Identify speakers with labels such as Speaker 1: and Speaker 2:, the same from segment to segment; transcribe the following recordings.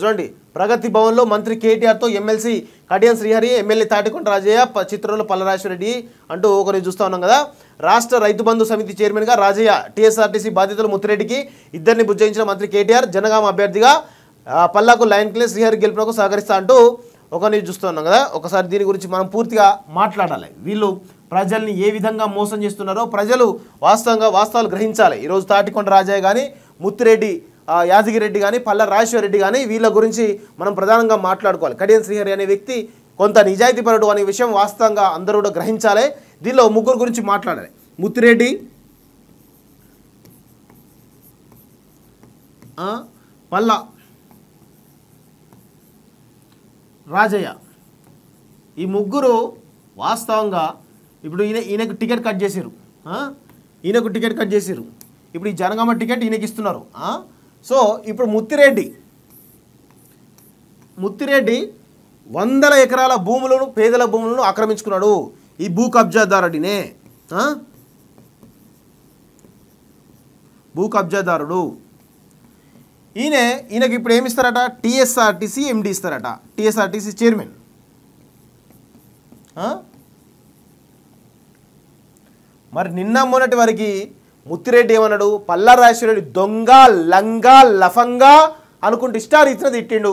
Speaker 1: చూడండి ప్రగతి భవన్లో మంత్రి కేటీఆర్తో ఎమ్మెల్సీ కడియం శ్రీహరి ఎమ్మెల్యే తాటికొండ రాజయ్య చిత్రంలో పల్లరాజరెడ్డి అంటూ ఒకరు చూస్తూ ఉన్నాం కదా రాష్ట్ర రైతు బంధు సమితి చైర్మన్గా రాజయ్య టీఎస్ఆర్టీసీ బాధ్యతలు ముత్తిరెడ్డికి ఇద్దరిని బుజ్జయించిన మంత్రి కేటీఆర్ జనగామ అభ్యర్థిగా పల్లాకు లైన్ క్లే శ్రీహరి గెలుపునకు సహకరిస్తా అంటూ ఒక చూస్తూ ఉన్నాం కదా ఒకసారి దీని గురించి మనం పూర్తిగా మాట్లాడాలి వీళ్ళు ప్రజల్ని ఏ విధంగా మోసం చేస్తున్నారో ప్రజలు వాస్తవంగా వాస్తవాలు గ్రహించాలి ఈరోజు తాటికొండ రాజయ్య కానీ ముత్తిరెడ్డి యాదగిరెడ్డి కానీ పల్ల రెడ్డి కానీ వీళ్ళ గురించి మనం ప్రధానంగా మాట్లాడుకోవాలి కడియం శ్రీహరి అనే వ్యక్తి కొంత నిజాయితీపరుడు అనే విషయం వాస్తవంగా అందరూ కూడా గ్రహించాలి దీనిలో ముగ్గురు గురించి మాట్లాడాలి ముత్తిరెడ్డి పల్ల రాజయ్య ఈ ముగ్గురు వాస్తవంగా ఇప్పుడు ఈయన ఈయనకు టికెట్ కట్ చేశారు ఈయనకు టికెట్ కట్ చేశారు ఇప్పుడు ఈ జనగామ టికెట్ ఈయనకి ఇస్తున్నారు సో ఇప్పుడు ముత్తిరెడ్డి ముత్తిరెడ్డి వందల ఎకరాల భూములను పేదల భూములను ఆక్రమించుకున్నాడు ఈ భూ కబ్జాదారుడినే భూ కబ్జాదారుడు ఈయన ఈయనకి ఇప్పుడు ఏమి ఇస్తారట టీఎస్ఆర్టీసీ ఎండి ఇస్తారట టీఎస్ఆర్టీసీ చైర్మన్ మరి నిన్న మొన్నటి వరకు ముత్తిరెడ్డి ఏమన్నాడు పల్లారాశ్వరెడ్డి దొంగ లంగా లఫంగా అనుకుంటూ ఇష్టారీతిన తిట్టిండు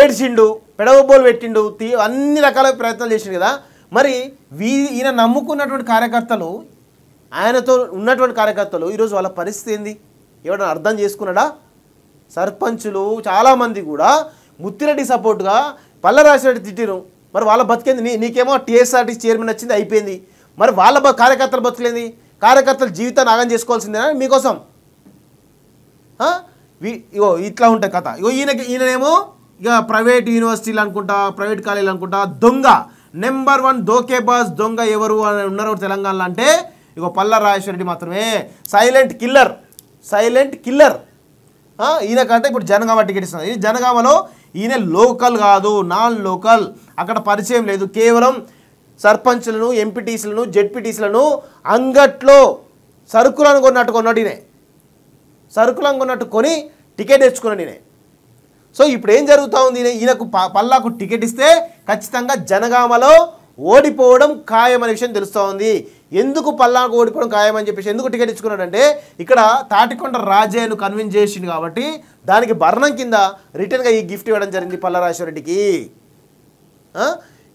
Speaker 1: ఏడ్చిండు పెడవబోలు పెట్టిండు అన్ని రకాల ప్రయత్నాలు చేసిండు కదా మరి వీ ఈయన నమ్ముకున్నటువంటి కార్యకర్తలు ఆయనతో ఉన్నటువంటి కార్యకర్తలు ఈరోజు వాళ్ళ పరిస్థితి ఏంది ఎవడన్నా అర్థం చేసుకున్నాడా సర్పంచులు చాలామంది కూడా ముత్తిరెడ్డి సపోర్ట్గా పల్లరాజరెడ్డి తిట్టిరు మరి వాళ్ళ బతికేంది నీ నీకేమో టీఎస్ఆర్టీ చైర్మన్ వచ్చింది అయిపోయింది మరి వాళ్ళ కార్యకర్తలు బతుకులేంది కార్యకర్తల జీవితాన్ని ఆగం చేసుకోవాల్సిందేనా మీకోసం ఇగో ఇట్లా ఉంటాయి కథ ఇగో ఈయనకి ఈయననేమో ఇక ప్రైవేట్ యూనివర్సిటీలు అనుకుంటా ప్రైవేట్ కాలేజీలు అనుకుంటా దొంగ నెంబర్ వన్ దోకేబాజ్ దొంగ ఎవరు అని ఉన్నారు తెలంగాణలో అంటే ఇగో పల్ల రాజేశ్వరరెడ్డి మాత్రమే సైలెంట్ కిల్లర్ సైలెంట్ కిల్లర్ ఈయనకంటే ఇప్పుడు జనగామ టికెట్ ఇస్తున్నారు ఈ జనగామలో ఈయన లోకల్ కాదు నాన్ లోకల్ అక్కడ పరిచయం లేదు కేవలం సర్పంచ్లను ఎంపీటీసీలను జెడ్పీటీసీలను అంగట్లో సరుకులను కొన్నట్టు కొన్నాడు సరుకులు సరుకులను కొన్నట్టు కొని టికెట్ తెచ్చుకున్నాడు ఈయనే సో ఇప్పుడు ఏం జరుగుతూ ఉంది ఈయనకు పల్లాకు టికెట్ ఇస్తే ఖచ్చితంగా జనగామలో ఓడిపోవడం ఖాయమనే విషయం తెలుస్తూ ఉంది ఎందుకు పల్లాకు ఓడిపోవడం ఖాయమని చెప్పేసి ఎందుకు టికెట్ ఇచ్చుకున్నాడంటే ఇక్కడ తాటికొండ రాజేను కన్విన్స్ చేసింది కాబట్టి దానికి భరణం కింద రిటర్న్గా ఈ గిఫ్ట్ ఇవ్వడం జరిగింది పల్లా రెడ్డికి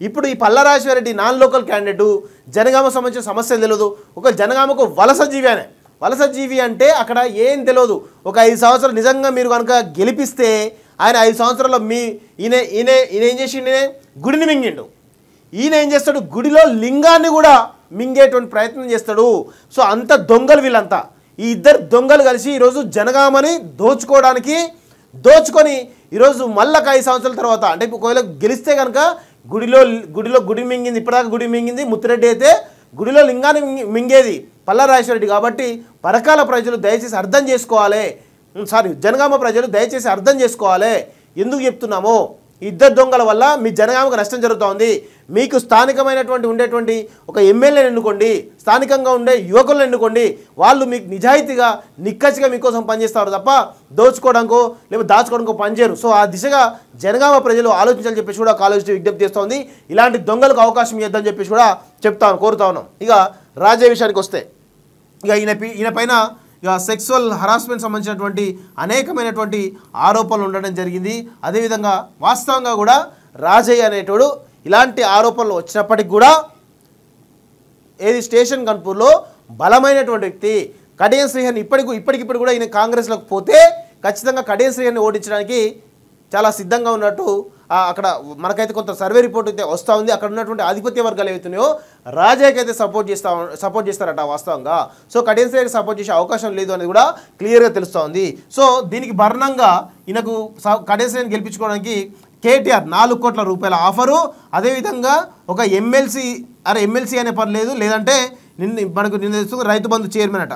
Speaker 1: ఇప్పుడు ఈ Palla Rajeshwar Reddy non local candidate Jangaon సంబంధించిన సమస్యలు తెలియదు ఒక జనగామకు వలస జీవి అనే వలస జీవి అంటే అక్కడ ఏం తెలియదు ఒక ఐదు సంవత్సరాలు నిజంగా మీరు కనుక గెలిపిస్తే ఆయన ఐదు సంవత్సరాల్లో మీ ఈయన ఈయన ఈయన ఏం చేసిండు గుడిని మింగిండు ఈయన ఏం చేస్తాడు గుడిలో లింగాన్ని కూడా మింగేటువంటి ప్రయత్నం చేస్తాడు సో అంత దొంగలు వీళ్ళంతా ఈ ఇద్దరు దొంగలు కలిసి ఈరోజు జనగామని దోచుకోవడానికి దోచుకొని ఈరోజు మళ్ళీ ఐదు సంవత్సరాల తర్వాత అంటే ఒకవేళ గెలిస్తే కనుక గుడిలో గుడిలో గుడి మింగింది ఇప్పటిదాకా గుడి మింగింది ముత్తిరెడ్డి అయితే గుడిలో లింగాన్ని మింగేది పల్లారాజేశ్వరరెడ్డి కాబట్టి పరకాల ప్రజలు దయచేసి అర్థం చేసుకోవాలి సారీ జనగామ ప్రజలు దయచేసి అర్థం చేసుకోవాలి ఎందుకు చెప్తున్నామో ఇద్దరు దొంగల వల్ల మీ జనగామకు నష్టం జరుగుతోంది మీకు స్థానికమైనటువంటి ఉండేటువంటి ఒక ఎమ్మెల్యేని ఎన్నుకోండి స్థానికంగా ఉండే యువకులను ఎన్నుకోండి వాళ్ళు మీకు నిజాయితీగా నిక్కచ్చిగా మీకోసం పనిచేస్తారు తప్ప దోచుకోవడానికో లేదా దాచుకోవడానికో పనిచేయరు సో ఆ దిశగా జనగామ ప్రజలు ఆలోచించాలని చెప్పేసి కూడా కాలేజీ విజ్ఞప్తి చేస్తోంది ఇలాంటి దొంగలకు అవకాశం ఇద్దని చెప్పేసి కూడా చెప్తాను కోరుతా ఉన్నాం ఇక రాజే విషయానికి వస్తే ఇక ఈయన ఈయన పైన ఇక సెక్సువల్ హరాస్మెంట్ సంబంధించినటువంటి అనేకమైనటువంటి ఆరోపణలు ఉండడం జరిగింది అదేవిధంగా వాస్తవంగా కూడా రాజయ్య అనేటోడు ఇలాంటి ఆరోపణలు వచ్చినప్పటికి కూడా ఏది స్టేషన్ కన్పూర్లో బలమైనటువంటి వ్యక్తి కడియం శ్రీహన్ ఇప్పటికి ఇప్పటికిప్పుడు కూడా ఈయన కాంగ్రెస్లోకి పోతే ఖచ్చితంగా కడియం శ్రీహన్ని ఓడించడానికి చాలా సిద్ధంగా ఉన్నట్టు అక్కడ మనకైతే కొంత సర్వే రిపోర్ట్ అయితే వస్తూ ఉంది అక్కడ ఉన్నటువంటి ఆధిపత్య వర్గాలు ఏవైతున్నాయో రాజాకి అయితే సపోర్ట్ చేస్తా సపోర్ట్ చేస్తారట వాస్తవంగా సో కఠినశ్రేణికి సపోర్ట్ చేసే అవకాశం లేదు అనేది కూడా క్లియర్గా తెలుస్తూ ఉంది సో దీనికి భరణంగా ఈయనకు కఠినశ్రేణిని గెలిపించుకోవడానికి కేటీఆర్ నాలుగు కోట్ల రూపాయల ఆఫరు అదేవిధంగా ఒక ఎమ్మెల్సీ అరే ఎమ్మెల్సీ అనే పర్లేదు లేదంటే నిన్న మనకు నిన్న రైతు బంధు చైర్మన్ అట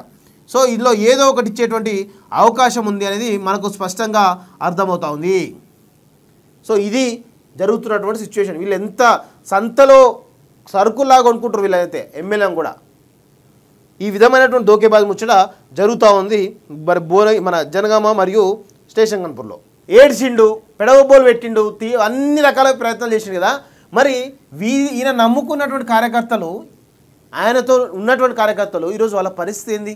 Speaker 1: సో ఇందులో ఏదో ఒకటి ఇచ్చేటువంటి అవకాశం ఉంది అనేది మనకు స్పష్టంగా అర్థమవుతా ఉంది సో ఇది జరుగుతున్నటువంటి సిచ్యువేషన్ వీళ్ళు ఎంత సంతలో సరుకుల్లాగా కొనుక్కుంటారు వీళ్ళైతే ఎమ్మెల్యేని కూడా ఈ విధమైనటువంటి దోకేబాజ్ ముచ్చట జరుగుతూ ఉంది మరి బోరై మన జనగామ మరియు స్టేషన్ కన్పూర్లో ఏడ్చిండు పెడవబోలు పెట్టిండు తీ అన్ని రకాల ప్రయత్నాలు చేసిండు కదా మరి వీ ఈయన నమ్ముకున్నటువంటి కార్యకర్తలు ఆయనతో ఉన్నటువంటి కార్యకర్తలు ఈరోజు వాళ్ళ పరిస్థితి ఏంది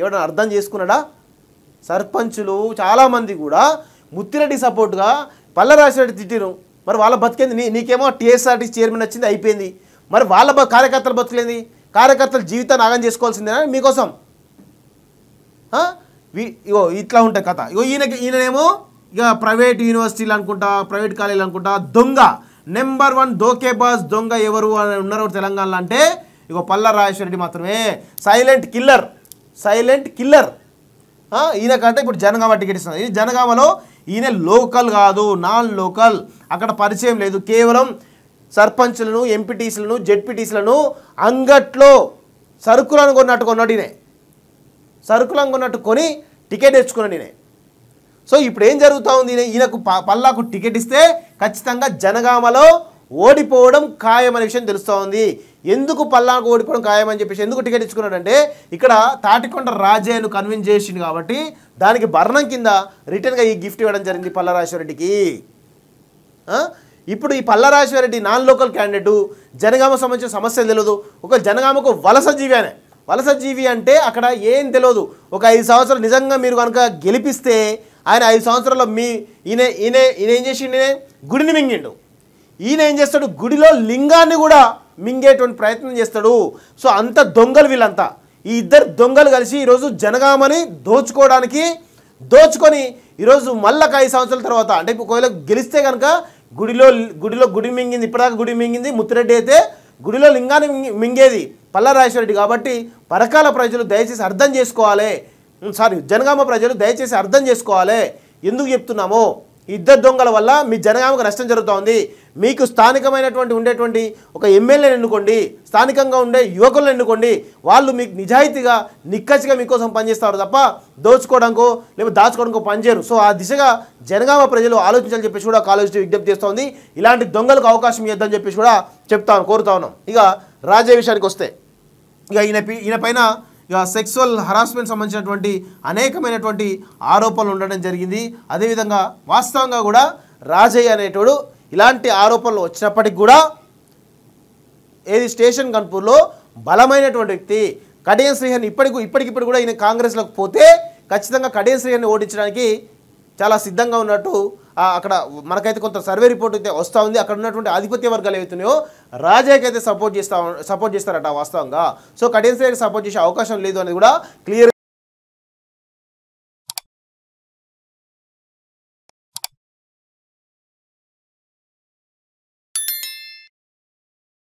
Speaker 1: ఎవడన్నా అర్థం చేసుకున్నాడా సర్పంచులు చాలామంది కూడా ముత్తిరెడ్డి సపోర్ట్గా పల్లరాశిరెడ్డి తిట్టిరు మరి వాళ్ళ బతికేంది నీ నీకేమో టీఎస్ఆర్టీ చైర్మన్ వచ్చింది అయిపోయింది మరి వాళ్ళ కార్యకర్తలు బతుకులేంది కార్యకర్తలు జీవితాన్ని ఆగం చేసుకోవాల్సిందేనా మీకోసం ఇగో ఇట్లా ఉంటాయి కథ ఇగో ఈయనకి ఈయననేమో ఇక ప్రైవేట్ యూనివర్సిటీలు అనుకుంటా ప్రైవేట్ కాలేజీలు అనుకుంటా దొంగ నెంబర్ వన్ దోకేబాజ్ దొంగ ఎవరు అని ఉన్నారు తెలంగాణలో అంటే ఇగో పల్ల రాజేశ్వరరెడ్డి మాత్రమే సైలెంట్ కిల్లర్ సైలెంట్ కిల్లర్ ఈయనకంటే ఇప్పుడు జనగామ టికెట్ ఇస్తుంది ఈ జనగామలో ఈయన లోకల్ కాదు నాన్ లోకల్ అక్కడ పరిచయం లేదు కేవలం సర్పంచ్లను ఎంపీటీసీలను జెడ్పీటీసీలను అంగట్లో సరుకులను కొన్నట్టు కొన్నాడు ఈయన సరుకులను కొన్నట్టు కొని టికెట్ తెచ్చుకున్నాడు ఈయన సో ఇప్పుడు ఏం జరుగుతూ ఉంది ఈయనకు పల్లాకు టికెట్ ఇస్తే ఖచ్చితంగా జనగామలో ఓడిపోవడం ఖాయమనే విషయం తెలుస్తూ ఉంది ఎందుకు పల్లాకు ఓడిపోవడం ఖాయమని చెప్పేసి ఎందుకు టికెట్ ఇచ్చుకున్నాడంటే ఇక్కడ తాటికొండ రాజేను కన్విన్స్ చేసింది కాబట్టి దానికి భరణం కింద రిటర్న్గా ఈ గిఫ్ట్ ఇవ్వడం జరిగింది పల్లరాజేశ్వరరెడ్డికి ఇప్పుడు ఈ పల్లరాజేశ్వరరెడ్డి నాన్ లోకల్ క్యాండిడేటు జనగామకు సంబంధించిన సమస్య తెలియదు ఒక జనగామకు వలస జీవి అనే వలస జీవి అంటే అక్కడ ఏం తెలియదు ఒక ఐదు సంవత్సరాలు నిజంగా మీరు కనుక గెలిపిస్తే ఆయన ఐదు సంవత్సరాల్లో మీ ఈయన ఈయన ఈయన ఏం చేసిండే గుడిని మింగిండు ఈయన ఏం చేస్తాడు గుడిలో లింగాన్ని కూడా మింగేటువంటి ప్రయత్నం చేస్తాడు సో అంత దొంగలు వీళ్ళంతా ఈ ఇద్దరు దొంగలు కలిసి ఈరోజు జనగామని దోచుకోవడానికి దోచుకొని ఈరోజు మళ్ళక ఐదు సంవత్సరాల తర్వాత అంటే ఒకవేళ గెలిస్తే కనుక గుడిలో గుడిలో గుడి మింగింది ఇప్పటిదాకా గుడి మింగింది ముత్తిరెడ్డి అయితే గుడిలో లింగాన్ని మింగేది పల్లరాజేశ్వరరెడ్డి కాబట్టి పరకాల ప్రజలు దయచేసి అర్థం చేసుకోవాలి సారీ జనగామ ప్రజలు దయచేసి అర్థం చేసుకోవాలి ఎందుకు చెప్తున్నామో ఇద్దరు దొంగల వల్ల మీ జనగామకు నష్టం జరుగుతోంది మీకు స్థానికమైనటువంటి ఉండేటువంటి ఒక ఎమ్మెల్యేని ఎన్నుకోండి స్థానికంగా ఉండే యువకులను ఎన్నుకోండి వాళ్ళు మీకు నిజాయితీగా నిక్కచ్చిగా మీకోసం పనిచేస్తారు తప్ప దోచుకోవడానికో లేదా దాచుకోవడానికో పనిచేయరు సో ఆ దిశగా జనగామ ప్రజలు ఆలోచించాలని చెప్పేసి కూడా కాలేజీ విజ్ఞప్తి చేస్తోంది ఇలాంటి దొంగలకు అవకాశం ఇద్దని చెప్పేసి కూడా చెప్తాను కోరుతా ఉన్నాం ఇక రాజే విషయానికి వస్తే ఇక ఈయన ఈయన పైన ఇక సెక్సువల్ హరాస్మెంట్ సంబంధించినటువంటి అనేకమైనటువంటి ఆరోపణలు ఉండడం జరిగింది అదేవిధంగా వాస్తవంగా కూడా రాజయ్య అనేటోడు ఇలాంటి ఆరోపణలు వచ్చినప్పటికి కూడా ఏది స్టేషన్ కన్పూర్లో బలమైనటువంటి వ్యక్తి కడియం శ్రీహన్ ఇప్పటికి ఇప్పటికిప్పుడు కూడా ఈయన కాంగ్రెస్లోకి పోతే ఖచ్చితంగా కడియం శ్రీహన్ని ఓడించడానికి చాలా సిద్ధంగా ఉన్నట్టు అక్కడ మనకైతే కొంత సర్వే రిపోర్ట్ అయితే వస్తూ ఉంది అక్కడ ఉన్నటువంటి ఆధిపత్య వర్గాలు ఏవైతున్నాయో రాజాకి అయితే సపోర్ట్ చేస్తా సపోర్ట్ చేస్తారట వాస్తవంగా సో కఠిన సపోర్ట్ చేసే అవకాశం లేదు అనేది కూడా క్లియర్